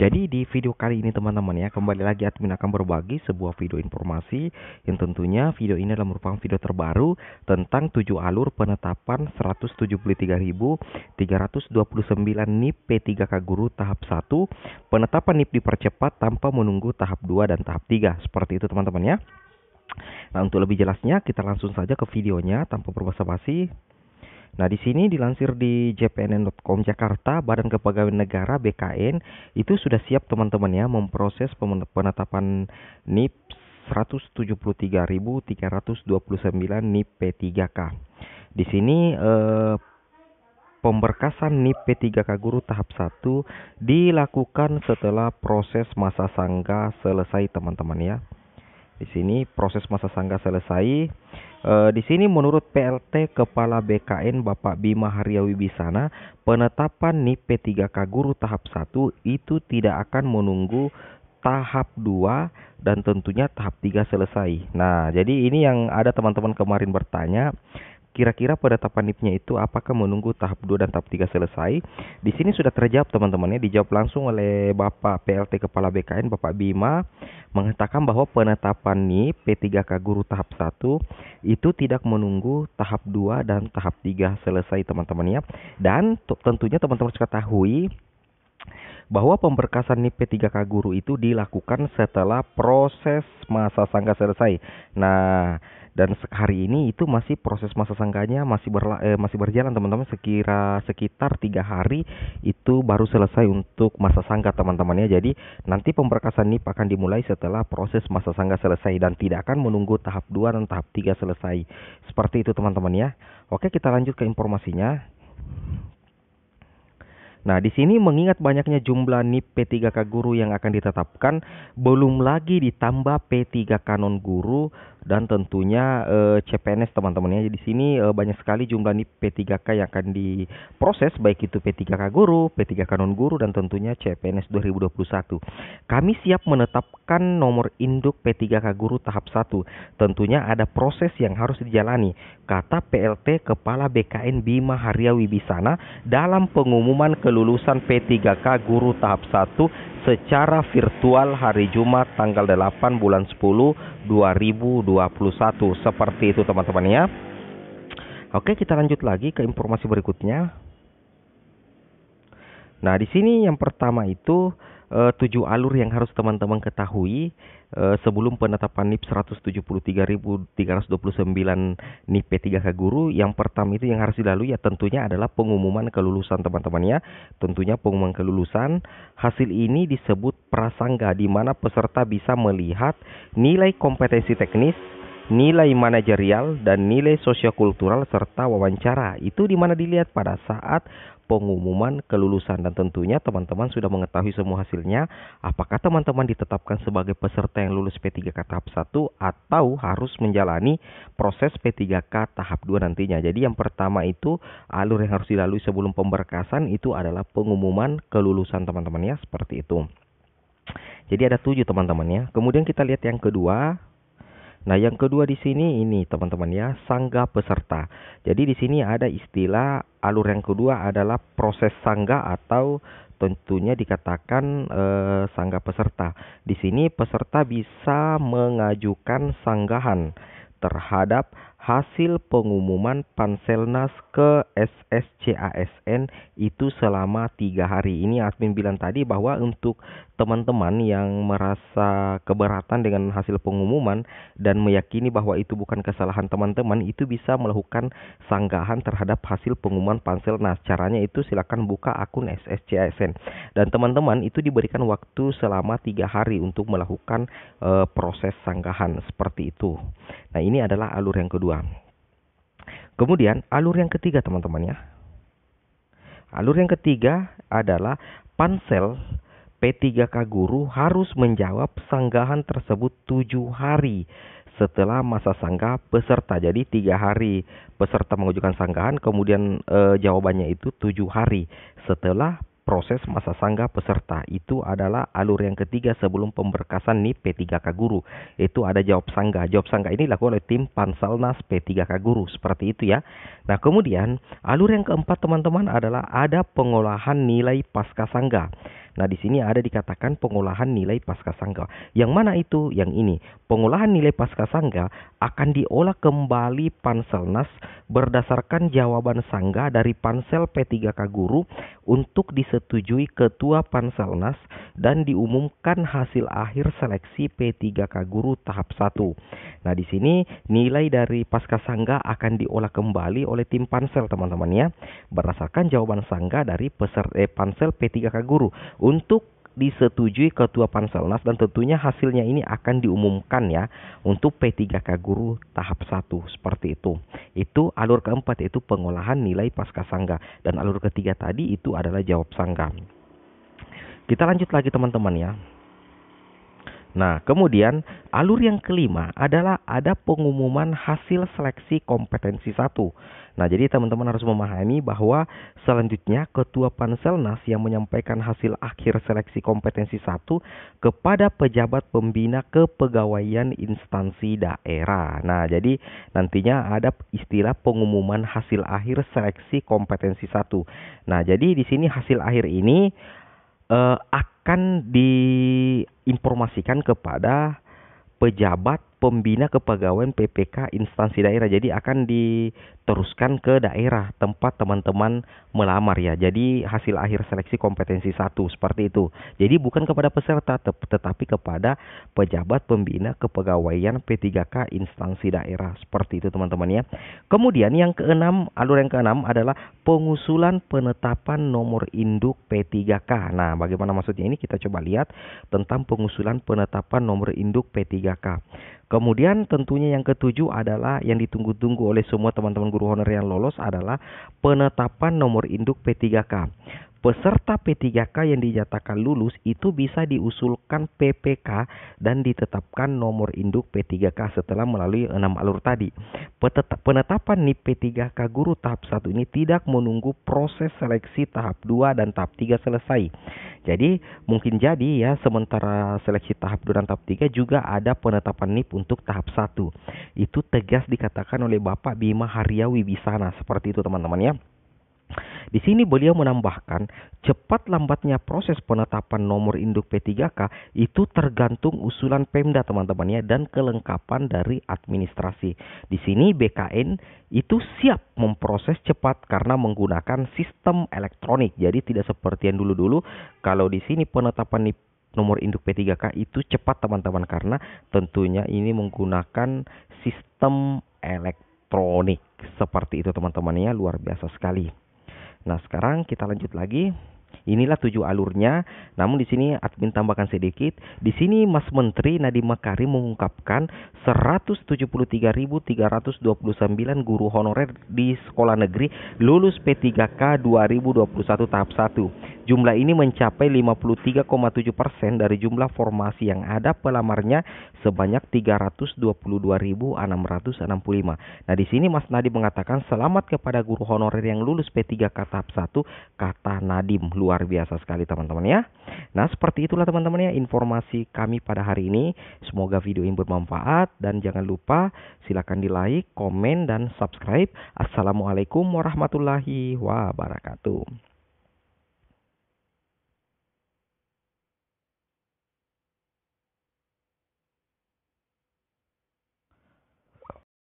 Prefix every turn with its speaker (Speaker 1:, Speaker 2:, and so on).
Speaker 1: jadi di video kali ini teman-teman ya, kembali lagi admin akan berbagi sebuah video informasi yang tentunya video ini adalah merupakan video terbaru tentang 7 alur penetapan 173.329 NIP P3K Guru tahap 1. Penetapan NIP dipercepat tanpa menunggu tahap 2 dan tahap 3. Seperti itu teman-teman ya. Nah, untuk lebih jelasnya kita langsung saja ke videonya tanpa berbasa-basi. Nah, di sini dilansir di jpnn.com Jakarta, Badan Kepegawaian Negara BKN itu sudah siap teman-teman ya memproses penetapan NIP 173.329 NIP P3K. Di sini eh, pemberkasan NIP P3K guru tahap 1 dilakukan setelah proses masa sangga selesai teman-teman ya. Di sini proses masa sangga selesai Eh, di sini menurut PLT Kepala BKN Bapak Bima Haryawi Bisana, penetapan NIP P3K guru tahap 1 itu tidak akan menunggu tahap 2 dan tentunya tahap 3 selesai. Nah, jadi ini yang ada teman-teman kemarin bertanya, kira-kira pada penetapannya itu apakah menunggu tahap 2 dan tahap 3 selesai? Di sini sudah terjawab teman-teman ya, dijawab langsung oleh Bapak PLT Kepala BKN Bapak Bima mengatakan bahwa penetapan nih P3K guru tahap 1 itu tidak menunggu tahap 2 dan tahap 3 selesai teman-teman ya. Dan tentunya teman-teman harus ketahui bahwa pemberkasan NIP 3 k guru itu dilakukan setelah proses masa sangka selesai. Nah, dan hari ini itu masih proses masa sangkanya masih berla, eh, masih berjalan teman-teman sekira sekitar tiga hari itu baru selesai untuk masa sangka teman-temannya. Jadi nanti pemberkasan NIP akan dimulai setelah proses masa sangka selesai dan tidak akan menunggu tahap 2 dan tahap 3 selesai. Seperti itu teman-teman ya. Oke, kita lanjut ke informasinya. Nah, di sini mengingat banyaknya jumlah NIP P3K guru yang akan ditetapkan, belum lagi ditambah P3K non guru dan tentunya eh, CPNS teman teman ya. Jadi sini eh, banyak sekali jumlah nih P3K yang akan diproses baik itu P3K guru, P3K non guru dan tentunya CPNS 2021. Kami siap menetapkan nomor induk P3K guru tahap 1. Tentunya ada proses yang harus dijalani, kata PLT Kepala BKN Bima Haryawi Wibisana dalam pengumuman kelulusan P3K guru tahap 1 secara virtual hari Jumat tanggal 8 bulan 10 2021 seperti itu teman-teman ya. Oke, kita lanjut lagi ke informasi berikutnya. Nah, di sini yang pertama itu uh, tujuh alur yang harus teman-teman ketahui uh, sebelum penetapan NIP 173.329 NIP P3K Guru. Yang pertama itu yang harus dilalui ya tentunya adalah pengumuman kelulusan teman-temannya. Tentunya pengumuman kelulusan. Hasil ini disebut prasangga di mana peserta bisa melihat nilai kompetensi teknis nilai manajerial dan nilai sosiokultural serta wawancara. Itu dimana dilihat pada saat pengumuman kelulusan dan tentunya teman-teman sudah mengetahui semua hasilnya apakah teman-teman ditetapkan sebagai peserta yang lulus P3K tahap 1 atau harus menjalani proses P3K tahap 2 nantinya. Jadi yang pertama itu alur yang harus dilalui sebelum pemberkasan itu adalah pengumuman kelulusan teman-teman ya seperti itu. Jadi ada tujuh teman-teman ya. Kemudian kita lihat yang kedua, Nah, yang kedua di sini ini teman-teman ya, sangga peserta. Jadi di sini ada istilah alur yang kedua adalah proses sangga atau tentunya dikatakan e, sangga peserta. Di sini peserta bisa mengajukan sanggahan terhadap hasil pengumuman Panselnas ke SSCASN itu selama tiga hari. Ini admin bilang tadi bahwa untuk teman-teman yang merasa keberatan dengan hasil pengumuman dan meyakini bahwa itu bukan kesalahan teman-teman itu bisa melakukan sanggahan terhadap hasil pengumuman Panselnas. Caranya itu silakan buka akun SSCASN dan teman-teman itu diberikan waktu selama tiga hari untuk melakukan e, proses sanggahan seperti itu. Nah ini adalah alur yang kedua kedua. Kemudian alur yang ketiga teman-teman ya. Alur yang ketiga adalah pansel P3K guru harus menjawab sanggahan tersebut tujuh hari setelah masa sanggah peserta. Jadi tiga hari peserta mengajukan sanggahan, kemudian e, jawabannya itu tujuh hari setelah proses masa sanggah peserta itu adalah alur yang ketiga sebelum pemberkasan nih P3K guru. Itu ada jawab sanggah. Jawab sanggah ini dilakukan oleh tim panselnas P3K guru seperti itu ya. Nah, kemudian alur yang keempat teman-teman adalah ada pengolahan nilai pasca sanggah. Nah, di sini ada dikatakan pengolahan nilai pasca sangga. Yang mana itu? Yang ini. Pengolahan nilai pasca sangga akan diolah kembali Panselnas berdasarkan jawaban Sangga dari Pansel P3K Guru untuk disetujui Ketua Panselnas dan diumumkan hasil akhir seleksi P3K Guru tahap 1. Nah, di sini nilai dari pasca Sangga akan diolah kembali oleh tim Pansel teman-teman ya berdasarkan jawaban Sangga dari peserta eh, Pansel P3K Guru untuk disetujui Ketua Panselnas dan tentunya hasilnya ini akan diumumkan ya untuk P3K guru tahap 1 seperti itu. Itu alur keempat itu pengolahan nilai pasca sangga dan alur ketiga tadi itu adalah jawab sangga. Kita lanjut lagi teman-teman ya. Nah, kemudian alur yang kelima adalah ada pengumuman hasil seleksi kompetensi satu. Nah, jadi teman-teman harus memahami bahwa selanjutnya ketua panselnas yang menyampaikan hasil akhir seleksi kompetensi satu kepada pejabat pembina kepegawaian instansi daerah. Nah, jadi nantinya ada istilah pengumuman hasil akhir seleksi kompetensi satu. Nah, jadi di sini hasil akhir ini uh, akan diinformasikan kepada pejabat pembina kepegawaian PPK instansi daerah. Jadi akan diteruskan ke daerah tempat teman-teman melamar ya. Jadi hasil akhir seleksi kompetensi satu seperti itu. Jadi bukan kepada peserta tetapi kepada pejabat pembina kepegawaian P3K instansi daerah seperti itu teman-teman ya. Kemudian yang keenam, alur yang keenam adalah pengusulan penetapan nomor induk P3K. Nah, bagaimana maksudnya ini kita coba lihat tentang pengusulan penetapan nomor induk P3K. Kemudian tentunya yang ketujuh adalah yang ditunggu-tunggu oleh semua teman-teman guru honorer yang lolos adalah penetapan nomor induk P3K peserta P3K yang dinyatakan lulus itu bisa diusulkan PPK dan ditetapkan nomor induk P3K setelah melalui enam alur tadi. Penetapan NIP P3K guru tahap satu ini tidak menunggu proses seleksi tahap 2 dan tahap 3 selesai. Jadi mungkin jadi ya sementara seleksi tahap 2 dan tahap 3 juga ada penetapan NIP untuk tahap 1. Itu tegas dikatakan oleh Bapak Bima Haryawi Bisana seperti itu teman-teman ya. Di sini beliau menambahkan, cepat lambatnya proses penetapan nomor induk P3K itu tergantung usulan Pemda teman temannya dan kelengkapan dari administrasi. Di sini BKN itu siap memproses cepat karena menggunakan sistem elektronik. Jadi tidak seperti yang dulu-dulu kalau di sini penetapan nomor induk P3K itu cepat teman-teman karena tentunya ini menggunakan sistem elektronik seperti itu teman-temannya luar biasa sekali. Nah, sekarang kita lanjut lagi. Inilah tujuh alurnya. Namun di sini admin tambahkan sedikit. Di sini Mas Menteri Nadiem Makarim mengungkapkan 173.329 guru honorer di sekolah negeri lulus P3K 2021 tahap 1. Jumlah ini mencapai 53,7 persen dari jumlah formasi yang ada pelamarnya sebanyak 322.665. Nah di sini Mas Nadiem mengatakan selamat kepada guru honorer yang lulus P3K tahap 1 kata Nadiem luar luar biasa sekali teman-teman ya. Nah seperti itulah teman-teman ya informasi kami pada hari ini. Semoga video ini bermanfaat dan jangan lupa silakan di like, komen, dan subscribe. Assalamualaikum warahmatullahi wabarakatuh.